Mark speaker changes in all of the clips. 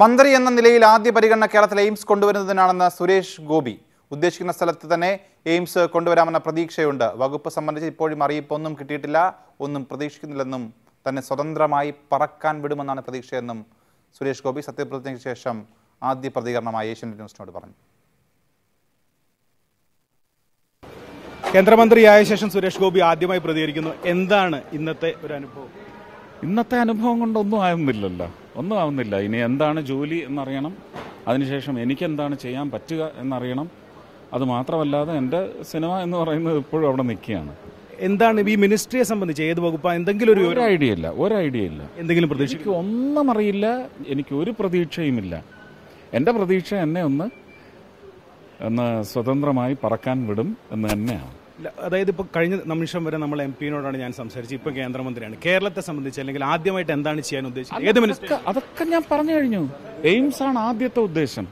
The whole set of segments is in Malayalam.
Speaker 1: മന്ത്രി എന്ന നിലയിൽ ആദ്യ പരിഗണന കേരളത്തിൽ എയിംസ് കൊണ്ടുവരുന്നതിനാണെന്ന് സുരേഷ് ഗോപി ഉദ്ദേശിക്കുന്ന സ്ഥലത്ത് തന്നെ എയിംസ് കൊണ്ടുവരാമെന്ന പ്രതീക്ഷയുണ്ട് വകുപ്പ് സംബന്ധിച്ച് ഇപ്പോഴും അറിയിപ്പൊന്നും കിട്ടിയിട്ടില്ല ഒന്നും പ്രതീക്ഷിക്കുന്നില്ലെന്നും തന്നെ സ്വതന്ത്രമായി പറക്കാൻ വിടുമെന്നാണ് പ്രതീക്ഷയെന്നും സുരേഷ് ഗോപി സത്യപ്രതിജ്ഞയ്ക്ക് ശേഷം ആദ്യ പ്രതികരണമായി ഏഷ്യൻ ന്യൂസിനോട് പറഞ്ഞു കേന്ദ്രമന്ത്രിയായ ശേഷം സുരേഷ് ഗോപി ആദ്യമായി പ്രതികരിക്കുന്നു എന്താണ്
Speaker 2: ഇന്നത്തെ ഒരു അനുഭവം
Speaker 3: ഇന്നത്തെ അനുഭവം കൊണ്ടൊന്നും ആയൊന്നുമില്ലല്ലോ ഒന്നും ആവുന്നില്ല ഇനി എന്താണ് ജോലി എന്നറിയണം അതിനുശേഷം എനിക്കെന്താണ് ചെയ്യാൻ പറ്റുക എന്നറിയണം അത് മാത്രമല്ലാതെ എൻ്റെ സിനിമ എന്ന് പറയുന്നത് ഇപ്പോഴും അവിടെ നിൽക്കുകയാണ് എന്താണ് ഈ മിനിസ്ട്രിയെ സംബന്ധിച്ച് ഏത് വകുപ്പ എന്തെങ്കിലും ഒരു ഒരു ഐഡിയ ഇല്ല ഒരു ഐഡിയ ഇല്ല എന്തെങ്കിലും പ്രതീക്ഷയ്ക്ക് ഒന്നും അറിയില്ല എനിക്ക് ഒരു പ്രതീക്ഷയുമില്ല എൻ്റെ പ്രതീക്ഷ എന്നെ ഒന്ന് ഒന്ന് സ്വതന്ത്രമായി പറക്കാൻ വിടും എന്ന് തന്നെയാണ്
Speaker 2: അതായത് ഇപ്പോൾ കഴിഞ്ഞ നിമിഷം വരെ നമ്മൾ എം പിനോടാണ് ഞാൻ സംസാരിച്ചത് ഇപ്പോൾ കേന്ദ്രമന്ത്രിയാണ് കേരളത്തെ സംബന്ധിച്ച് അല്ലെങ്കിൽ ആദ്യമായിട്ട് എന്താണ് ചെയ്യാൻ ഉദ്ദേശിച്ചത് അതൊക്കെ ഞാൻ പറഞ്ഞു കഴിഞ്ഞു എയിംസ് ആണ് ആദ്യത്തെ ഉദ്ദേശം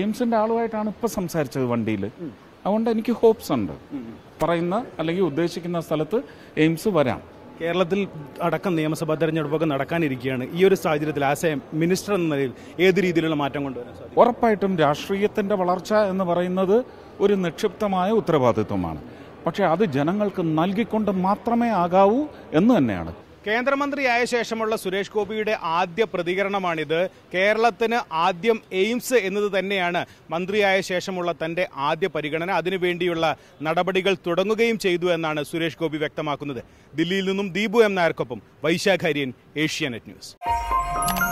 Speaker 2: എയിംസിന്റെ ആളുമായിട്ടാണ് ഇപ്പൊ സംസാരിച്ചത് വണ്ടിയിൽ അതുകൊണ്ട് എനിക്ക് ഹോപ്സ് ഉണ്ട് പറയുന്ന അല്ലെങ്കിൽ ഉദ്ദേശിക്കുന്ന സ്ഥലത്ത് എയിംസ് വരാം കേരളത്തിൽ അടക്കം നിയമസഭാ തെരഞ്ഞെടുപ്പൊക്കെ നടക്കാനിരിക്കുകയാണ് ഈ ഒരു സാഹചര്യത്തിൽ ആസ് എ മിനിസ്റ്റർ എന്ന നിലയിൽ ഏത് രീതിയിലുള്ള മാറ്റം കൊണ്ടുവരാൻ സാധിക്കും ഉറപ്പായിട്ടും രാഷ്ട്രീയത്തിന്റെ വളർച്ച എന്ന് പറയുന്നത് ഒരു
Speaker 3: നിക്ഷിപ്തമായ ഉത്തരവാദിത്വമാണ് പക്ഷേ അത് ജനങ്ങൾക്ക് നൽകിക്കൊണ്ട് മാത്രമേ ആകാവൂ എന്ന് തന്നെയാണ്
Speaker 2: കേന്ദ്രമന്ത്രിയായ ശേഷമുള്ള സുരേഷ് ഗോപിയുടെ ആദ്യ പ്രതികരണമാണിത് കേരളത്തിന് ആദ്യം എയിംസ് എന്നത് തന്നെയാണ് മന്ത്രിയായ ശേഷമുള്ള തന്റെ ആദ്യ പരിഗണന അതിനുവേണ്ടിയുള്ള നടപടികൾ തുടങ്ങുകയും ചെയ്തു എന്നാണ് സുരേഷ് ഗോപി വ്യക്തമാക്കുന്നത് ദില്ലിയിൽ നിന്നും ദീപു എം നായർക്കൊപ്പം വൈശാഖാര്യൻ ഏഷ്യാനെറ്റ് ന്യൂസ്